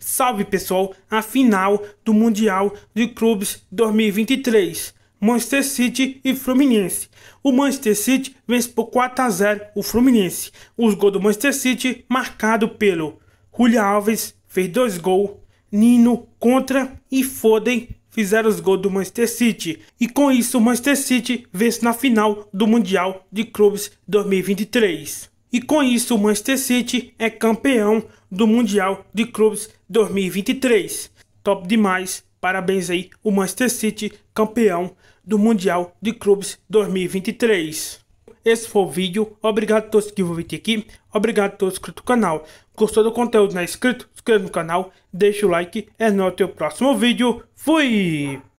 salve pessoal, a final do Mundial de Clubes 2023. Manchester City e Fluminense. O Manchester City vence por 4 a 0 o Fluminense. Os gols do Manchester City marcado pelo Julio Alves, fez dois gols, Nino contra e Foden fizeram os gols do Manchester City. E com isso o Manchester City vence na final do Mundial de Clubes 2023. E com isso, o Manchester City é campeão do Mundial de Clubes 2023. Top demais. Parabéns aí, o Manchester City, campeão do Mundial de Clubes 2023. Esse foi o vídeo. Obrigado a todos que viram aqui. Obrigado a todos inscritos no canal. Gostou do conteúdo? Não é inscrito? Inscreva no canal. Deixa o like. É no teu próximo vídeo. Fui!